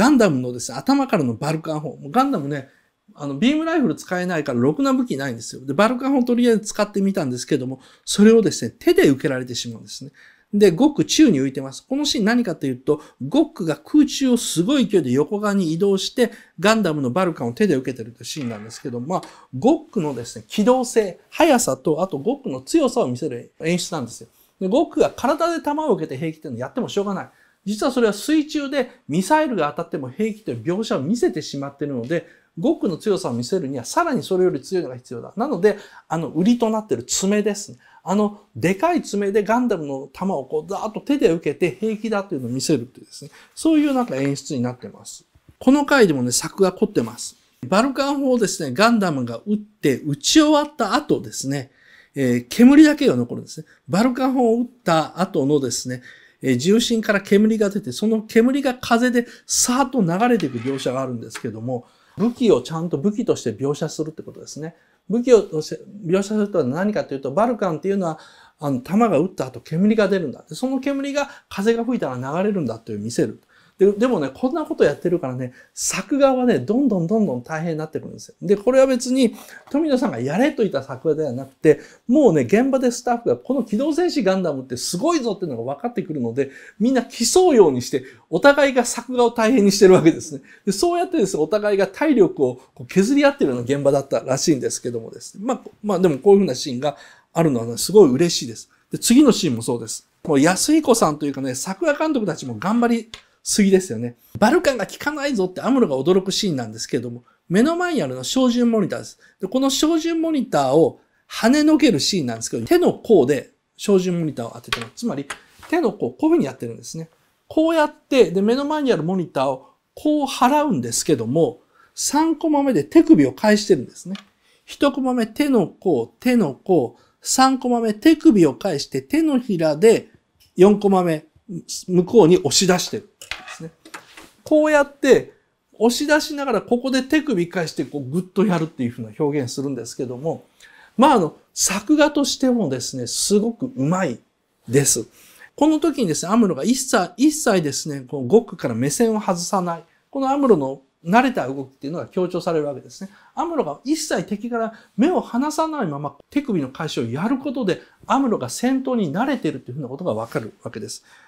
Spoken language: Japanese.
ガンダムのですね、頭からのバルカン砲。ガンダムね、あの、ビームライフル使えないから、ろくな武器ないんですよ。で、バルカン砲とりあえず使ってみたんですけども、それをですね、手で受けられてしまうんですね。で、ゴック宙に浮いてます。このシーン何かというと、ゴックが空中をすごい勢いで横側に移動して、ガンダムのバルカンを手で受けてるというシーンなんですけど、まあ、ゴックのですね、機動性、速さと、あとゴックの強さを見せる演出なんですよ。で、ゴックが体で弾を受けて平気っていうのをやってもしょうがない。実はそれは水中でミサイルが当たっても兵器という描写を見せてしまっているので、極の強さを見せるにはさらにそれより強いのが必要だ。なので、あの、売りとなってる爪ですね。あの、でかい爪でガンダムの弾をこう、ざーっと手で受けて平気だっていうのを見せるっていうですね。そういうなんか演出になってます。この回でもね、作が凝ってます。バルカン砲ですね、ガンダムが撃って撃ち終わった後ですね、えー、煙だけが残るんですね。バルカン砲を撃った後のですね、えー、重心から煙が出て、その煙が風でさーっと流れていく描写があるんですけども、武器をちゃんと武器として描写するってことですね。武器を描写するとは何かというと、バルカンっていうのは、あの、弾が撃った後煙が出るんだ。その煙が風が吹いたら流れるんだという見せる。ででもね、こんなことやってるからね、作画はね、どんどんどんどん大変になってくるんですよ。で、これは別に富野さんがやれと言った作画ではなくて、もうね、現場でスタッフがこの機動戦士ガンダムってすごいぞっていうのが分かってくるので、みんな競うようにして、お互いが作画を大変にしてるわけですね。でそうやってですね、お互いが体力をこう削り合ってるような現場だったらしいんですけどもですね。まあ、まあでもこういうふうなシーンがあるのは、ね、すごい嬉しいです。で、次のシーンもそうです。もう安彦さんというかね、作画監督たちも頑張り杉ですよね。バルカンが効かないぞってアムロが驚くシーンなんですけれども、目の前にあるのは照準モニターです。でこの照準モニターを跳ねのけるシーンなんですけど、手の甲で照準モニターを当ててます。つまり、手の甲、こういうふうにやってるんですね。こうやって、で、目の前にあるモニターをこう払うんですけども、3コマ目で手首を返してるんですね。1コマ目手の甲、手の甲、3コマ目手首を返して手のひらで4コマ目向こうに押し出してる。こうやって押し出しながらここで手首返してこうグッとやるっていうふうな表現するんですけども、まああの、作画としてもですね、すごくうまいです。この時にですね、アムロが一切、一切ですね、このゴックから目線を外さない。このアムロの慣れた動きっていうのが強調されるわけですね。アムロが一切敵から目を離さないまま手首の返しをやることで、アムロが戦闘に慣れてるっていうふうなことがわかるわけです。